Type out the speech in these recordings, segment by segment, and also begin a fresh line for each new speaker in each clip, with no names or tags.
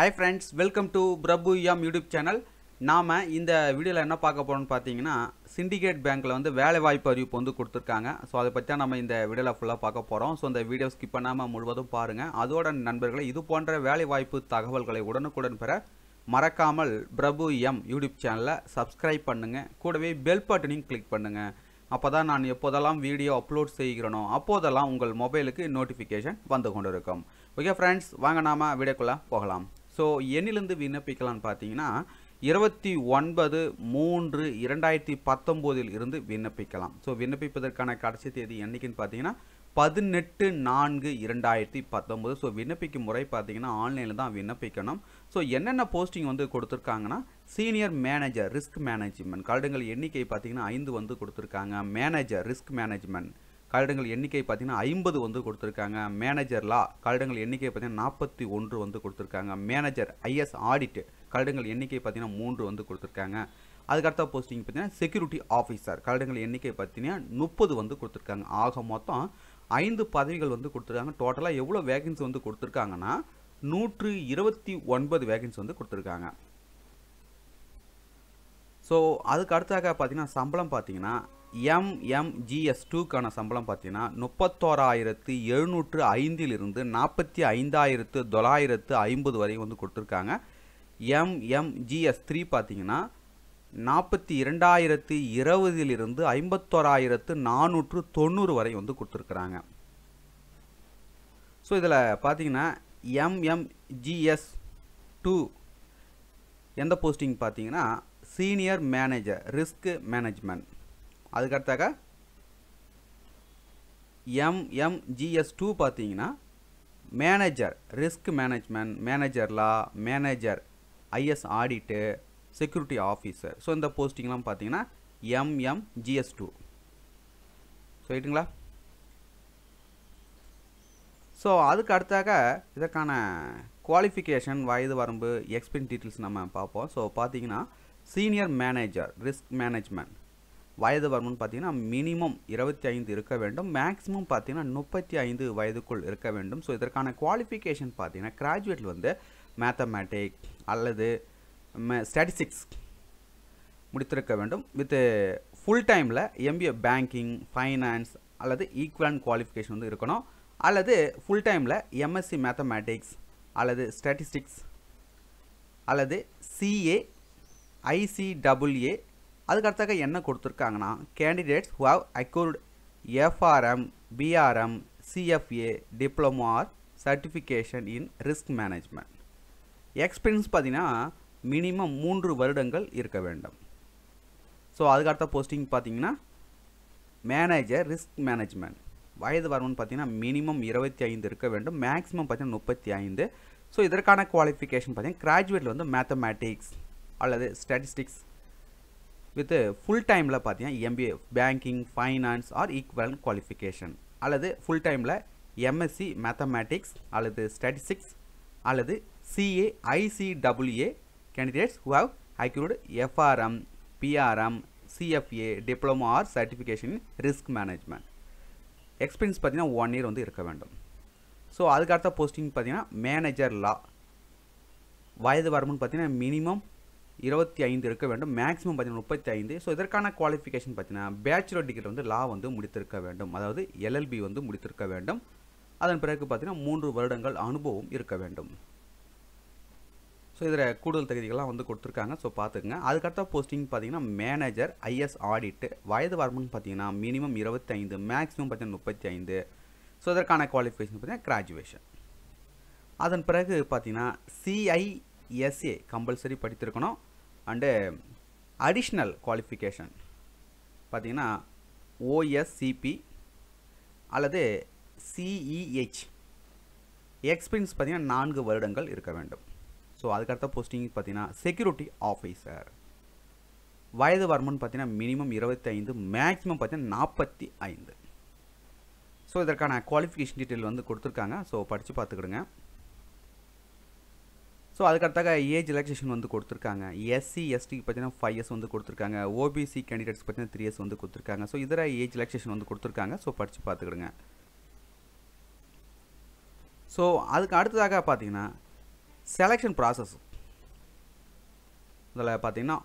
hi friends welcome to Prabhu M YouTube channel நாம் இந்த வீடியோவில் என்ன பார்க்க போகிறோன்னு பார்த்தீங்கன்னா சிண்டிகேட் பேங்க்கில் வந்து வேலை வாய்ப்பு அறிவிப்பு வந்து கொடுத்துருக்காங்க ஸோ அதை பற்றி தான் நம்ம இந்த வீடியோவில் ஃபுல்லாக பார்க்க போகிறோம் ஸோ இந்த வீடியோ ஸ்கிப் பண்ணாமல் முழுவதும் பாருங்கள் அதோட நண்பர்களை இது போன்ற வேலை வாய்ப்பு தகவல்களை உடனுக்குடன் பெற மறக்காமல் பிரபு எம் யூடியூப் சேனலை சப்ஸ்கிரைப் பண்ணுங்கள் கூடவே பெல் பட்டனையும் கிளிக் பண்ணுங்கள் அப்போ தான் நான் எப்போதெல்லாம் வீடியோ அப்லோட் செய்கிறனோ அப்போதெல்லாம் உங்கள் மொபைலுக்கு நோட்டிஃபிகேஷன் வந்து கொண்டிருக்கும் ஓகே ஃப்ரெண்ட்ஸ் வாங்க நாம வீடியோக்குள்ளே போகலாம் ஸோ எண்ணிலிருந்து விண்ணப்பிக்கலான்னு பார்த்தீங்கன்னா இருபத்தி ஒன்பது மூன்று இரண்டாயிரத்தி பத்தொம்போதில் இருந்து விண்ணப்பிக்கலாம் ஸோ விண்ணப்பிப்பதற்கான கடைசி தேதி என்றைக்குன்னு பார்த்தீங்கன்னா பதினெட்டு நான்கு இரண்டாயிரத்தி பத்தொம்போது ஸோ விண்ணப்பிக்கும் முறை பார்த்தீங்கன்னா ஆன்லைனில் தான் விண்ணப்பிக்கணும் ஸோ என்னென்ன போஸ்டிங் வந்து கொடுத்துருக்காங்கன்னா சீனியர் மேனேஜர் ரிஸ்க் மேனேஜ்மெண்ட் கலடுங்கள் எண்ணிக்கை பார்த்தீங்கன்னா ஐந்து வந்து கொடுத்துருக்காங்க மேனேஜர் ரிஸ்க் மேனேஜ்மெண்ட் காலிடங்கள் எண்ணிக்கை பார்த்தீங்கன்னா ஐம்பது வந்து கொடுத்துருக்காங்க மேனேஜர்லா காலிடங்கள் எண்ணிக்கை பார்த்தீங்கன்னா நாற்பத்தி ஒன்று வந்து கொடுத்துருக்காங்க மேனேஜர் ஐஎஸ் ஆடிட்டு காலிடங்கள் எண்ணிக்கை பார்த்தீங்கன்னா மூன்று வந்து கொடுத்துருக்காங்க அதுக்கடுத்த போஸ்டிங் பார்த்தீங்கன்னா செக்யூரிட்டி ஆஃபீஸர் காலிடங்கள் எண்ணிக்கை பார்த்தீங்கன்னா முப்பது வந்து கொடுத்துருக்காங்க ஆக மொத்தம் ஐந்து பதவிகள் வந்து கொடுத்துருக்காங்க டோட்டலாக எவ்வளோ வேகன்சி வந்து கொடுத்துருக்காங்கன்னா நூற்று இருபத்தி ஒன்பது வேகன்சி வந்து கொடுத்துருக்காங்க ஸோ அதுக்கு அடுத்தாக பார்த்தீங்கன்னா சம்பளம் பார்த்தீங்கன்னா எம்எம்ஜிஎஸ் டூக்கான சம்பளம் பார்த்தீங்கன்னா முப்பத்தோராயிரத்து எழுநூற்று ஐந்திலிருந்து நாற்பத்தி ஐந்தாயிரத்து தொள்ளாயிரத்து ஐம்பது வரை வந்து கொடுத்துருக்காங்க எம்எம்ஜிஎஸ் த்ரீ பார்த்தீங்கன்னா நாற்பத்தி இரண்டாயிரத்து இருபதிலிருந்து ஐம்பத்தோராயிரத்து நானூற்று தொண்ணூறு வரை வந்து கொடுத்துருக்குறாங்க ஸோ இதில் பார்த்தீங்கன்னா எம்எம்ஜிஎஸ் டூ எந்த போஸ்டிங் பார்த்தீங்கன்னா சீனியர் மேனேஜர் ரிஸ்க் மேனேஜ்மெண்ட் அதுக்கடுத்தாக்க எம்எம்ஜிஎஸ் டூ பார்த்தீங்கன்னா மேனேஜர் ரிஸ்க் மேனேஜ்மெண்ட் மேனேஜர்லா manager IS audit security officer so இந்த போஸ்டிங்லாம் பார்த்தீங்கன்னா எம்எம்ஜிஎஸ் டூ சொல்லிட்டுங்களா ஸோ அதுக்கு அடுத்தாக இதற்கான குவாலிஃபிகேஷன் வயது வரம்பு எக்ஸ்பீரியன் டீட்டெயில்ஸ் நம்ம பார்ப்போம் ஸோ பார்த்தீங்கன்னா சீனியர் மேனேஜர் ரிஸ்க் மேனேஜ்மெண்ட் வயது வரணும்னு பார்த்தீங்கன்னா மினிமம் இருபத்தி ஐந்து இருக்க வேண்டும் மேக்ஸிமம் பார்த்தீங்கன்னா முப்பத்தி ஐந்து வயதுக்குள் இருக்க வேண்டும் ஸோ இதற்கான குவாலிஃபிகேஷன் பார்த்தீங்கன்னா கிராஜுவேட்டில் வந்து மேத்தமேட்டிக் அல்லது ஸ்டாட்டிஸ்டிக்ஸ் முடித்திருக்க வேண்டும் வித் ஃபுல் டைமில் எம்பிஏ பேங்கிங் ஃபைனான்ஸ் அல்லது ஈக்குவலன் குவாலிஃபிகேஷன் வந்து இருக்கணும் அல்லது ஃபுல் டைமில் எம்எஸ்சி மேத்தமேட்டிக்ஸ் அல்லது ஸ்டாட்டிஸ்டிக்ஸ் அல்லது சிஏ ஐசிடபிள்யூஏ அதுக்கடுத்தாக்க என்ன கொடுத்துருக்காங்கன்னா candidates who have acquired FRM PRM CFA diploma or certification in risk management experience பார்த்தீங்கன்னா மினிமம் மூன்று வருடங்கள் இருக்க வேண்டும் ஸோ அதுக்கடுத்த போஸ்டிங் பார்த்தீங்கன்னா மேனேஜர் ரிஸ்க் மேனேஜ்மெண்ட் வயது வரணும்னு பார்த்தீங்கன்னா மினிமம் இருபத்தி ஐந்து இருக்க வேண்டும் மேக்ஸிமம் பார்த்தீங்கன்னா முப்பத்தி ஐந்து ஸோ இதற்கான குவாலிஃபிகேஷன் பார்த்தீங்கன்னா கிராஜுவேட்டில் வந்து மேத்தமேட்டிக்ஸ் அல்லது ஸ்டாட்டிஸ்டிக்ஸ் வித் ஃபுல் டைமில் பார்த்தீங்கன்னா MBA banking finance or equal qualification அல்லது ஃபுல் டைமில் எம்எஸ்சி மேத்தமேட்டிக்ஸ் அல்லது ஸ்டாட்டிஸ்டிக்ஸ் அல்லது CA ICWA candidates who have acquired FRM PRM CFA diploma or certification risk management experience பார்த்தீங்கன்னா ஒன் இயர் வந்து இருக்க வேண்டும் ஸோ அதுக்கடுத்த போஸ்டிங் பார்த்தீங்கன்னா மேனேஜர் லா வயது வரம்புன்னு பார்த்தீங்கன்னா மினிமம் இருபத்தி ஐந்து இருக்க வேண்டும் மேக்ஸிமம் பார்த்தீங்கன்னா முப்பத்தி ஐந்து ஸோ இதற்கான குவாலிஃபிகேஷன் பார்த்தீங்கன்னா பேச்சுலர் டிகிரி வந்து லா வந்து முடித்திருக்க வேண்டும் அதாவது எல்எல்பி வந்து முடித்திருக்க வேண்டும் அதன் பிறகு பார்த்தீங்கன்னா மூன்று வருடங்கள் அனுபவம் இருக்க வேண்டும் ஸோ இதில் கூடுதல் தகுதிகள்லாம் வந்து கொடுத்துருக்காங்க ஸோ பார்த்துக்குங்க அதுக்கடுத்த போஸ்டிங் பார்த்தீங்கன்னா மேனேஜர் ஐஎஸ் ஆடிட்டு வயது வரம்புன்னு பார்த்தீங்கன்னா மினிமம் இருபத்தி ஐந்து மேக்ஸிமம் பார்த்தீங்கன்னா முப்பத்தி ஐந்து ஸோ இதற்கான குவாலிஃபிகேஷன் பார்த்தீங்கன்னா கிராஜுவேஷன் அதன் பிறகு பார்த்தீங்கன்னா சிஐஎஸ்ஏ கம்பல்சரி படித்திருக்கணும் அண்டு அடிஷ்னல் குவாலிஃபிகேஷன் பார்த்திங்கன்னா ஓஎஸ்சிபி அல்லது சிஇஹெச் எக்ஸ்பீரியன்ஸ் e பார்த்திங்கன்னா நான்கு வருடங்கள் இருக்க வேண்டும் ஸோ அதுக்கடுத்த போஸ்டிங் பார்த்திங்கன்னா செக்யூரிட்டி ஆஃபீஸர் வயது வரமுன்னு பார்த்தீங்கன்னா மினிமம் இருபத்தைந்து மேக்ஸிமம் பார்த்தீங்கன்னா நாற்பத்தி ஐந்து ஸோ இதற்கான குவாலிஃபிகேஷன் டீட்டெயில் வந்து கொடுத்துருக்காங்க ஸோ படித்து பார்த்துக்கிடுங்க ஸோ அதுக்கடுத்தாக ஏஜ் ரிலாக்ஸேஷன் வந்து கொடுத்துருக்காங்க எஸ்சி எஸ்டிக்கு பார்த்தீங்கன்னா ஃபைவ் இயர்ஸ் வந்து கொடுத்துருக்காங்க ஓபிசி கேண்டிடேட்ஸ் பார்த்தீங்கன்னா த்ரீ இயர்ஸ் வந்து கொடுத்துருக்காங்க ஸோ இதர ஏஜ் ரிலாக்ஸேஷன் வந்து கொடுத்துருக்காங்க ஸோ படித்து பார்த்துக்கிடுங்க ஸோ அதுக்கு அடுத்ததாக பார்த்தீங்கன்னா செலெக்ஷன் ப்ராசஸ் இதில் பார்த்தீங்கன்னா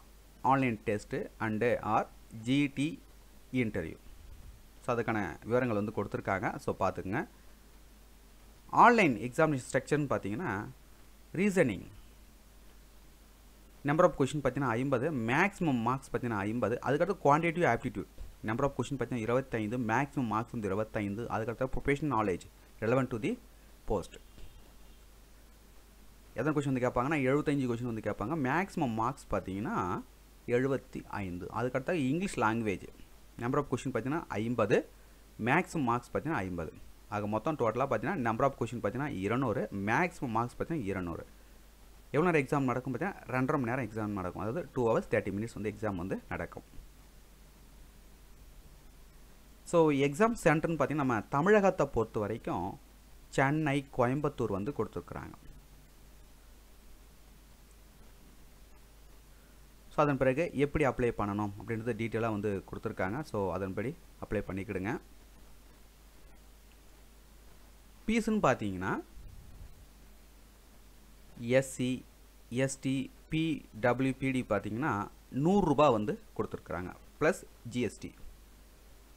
online test and or GD interview so அதுக்கான விவரங்கள் வந்து கொடுத்துருக்காங்க ஸோ பார்த்துக்குங்க ஆன்லைன் எக்ஸாமினேஷன் ஸ்ட்ரக்சர்னு பார்த்தீங்கன்னா ரீசனிங் நம்பர் ஆஃப் கொஷின் பார்த்தீங்கன்னா ஐம்பது மேக்ஸிமம் மார்க்ஸ் பார்த்தீங்கன்னா ஐம்பது அதுக்கடுத்து quantitative aptitude number of question பார்த்தீங்கன்னா இருபத்தைந்து மேக்ஸிமம் மார்க்ஸ் வந்து இருபத்தைந்து அதுக்கடுத்து profession knowledge relevant to the post எத்தனை கொஷின் வந்து கேட்பாங்கன்னா எழுபத்தஞ்சு கொஷின் வந்து கேட்பாங்க மேக்ஸிமம் மார்க்ஸ் பார்த்தீங்கன்னா எழுபத்தி ஐந்து அதுக்கடுத்தா English language number of question பார்த்தீங்கன்னா ஐம்பது மேக்ஸிமம் மார்க்ஸ் பார்த்தீங்கன்னா ஐம்பது ஆக மொத்தம் டோட்டலாக பார்த்தீங்கன்னா நம்பர் ஆஃப் கொஷின் பார்த்தீங்கன்னா இருநூறு மேக்ஸிமம் மார்க்ஸ் பார்த்தீங்கன்னா இருநூறு எவ்வளோ நேரம் எக்ஸாம் நடக்கும் பார்த்தீங்கன்னா ரெண்டரை மணி நேரம் எக்ஸாம் நடக்கும் அதாவது டூ ஹவர்ஸ் தேர்ட்டி மினிட்ஸ் வந்து எக்ஸாம் வந்து நடக்கும் ஸோ எக்ஸாம் சென்டர்னு பார்த்திங்கன்னா நம்ம தமிழகத்தை பொறுத்த வரைக்கும் சென்னை கோயம்புத்தூர் வந்து கொடுத்துருக்குறாங்க ஸோ அதன் பிறகு எப்படி அப்ளை பண்ணணும் அப்படின்றது டீட்டெயிலாக வந்து கொடுத்துருக்காங்க ஸோ அதன்படி அப்ளை பண்ணிக்கிடுங்க பீஸ்னு பார்த்தீங்கன்னா எஸ்சி எஸ்டி பிடபிள்யூபிடி பார்த்தீங்கன்னா நூறுரூபா வந்து கொடுத்துருக்குறாங்க ப்ளஸ் ஜிஎஸ்டி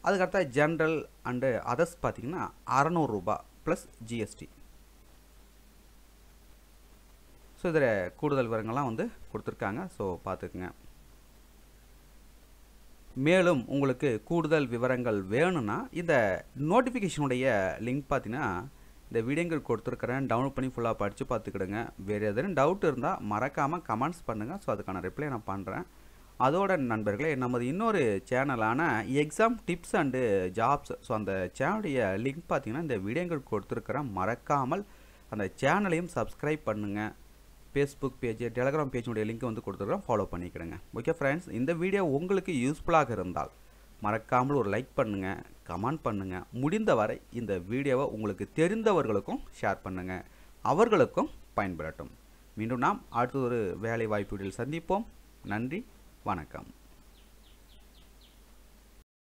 அதுக்கடுத்த ஜென்ரல் அண்டு அதர்ஸ் பார்த்தீங்கன்னா அறநூறுரூபா ப்ளஸ் ஜிஎஸ்டி ஸோ இதில் கூடுதல் விவரங்கள்லாம் வந்து கொடுத்துருக்காங்க ஸோ பார்த்துக்குங்க மேலும் உங்களுக்கு கூடுதல் விவரங்கள் வேணும்னா இந்த நோட்டிஃபிகேஷனுடைய லிங்க் பார்த்தீங்கன்னா இந்த வீடியோங்கள் கொடுத்துருக்கிறேன் டவுன்லோட் பண்ணி ஃபுல்லாக படித்து பார்த்துக்கிடுங்க வேறு எதுவும் டவுட் இருந்தால் மறக்காமல் கமெண்ட்ஸ் பண்ணுங்கள் ஸோ அதுக்கான ரிப்ளை நான் பண்ணுறேன் அதோட நண்பர்களே நமது இன்னொரு சேனலான exam tips and jobs so அந்த சேனலுடைய லிங்க் பார்த்தீங்கன்னா இந்த வீடியோங்கள் கொடுத்துருக்கிறேன் மறக்காமல் அந்த சேனலையும் சப்ஸ்கிரைப் பண்ணுங்கள் ஃபேஸ்புக் பேஜ் டெலகிராம் பேஜினுடைய லிங்க் வந்து கொடுத்துருக்குறோம் ஃபாலோ பண்ணிக்கிறேங்க ஓகே ஃப்ரெண்ட்ஸ் இந்த வீடியோ உங்களுக்கு யூஸ்ஃபுல்லாக இருந்தால் மறக்காமல் ஒரு லைக் பண்ணுங்கள் கமெண்ட் பண்ணுங்கள் முடிந்தவரை இந்த வீடியோவை உங்களுக்கு தெரிந்தவர்களுக்கும் ஷேர் பண்ணுங்கள் அவர்களுக்கும் பயன்படட்டும் மீண்டும் நாம் ஒரு வேலை வாய்ப்புகளில் சந்திப்போம் நன்றி வணக்கம்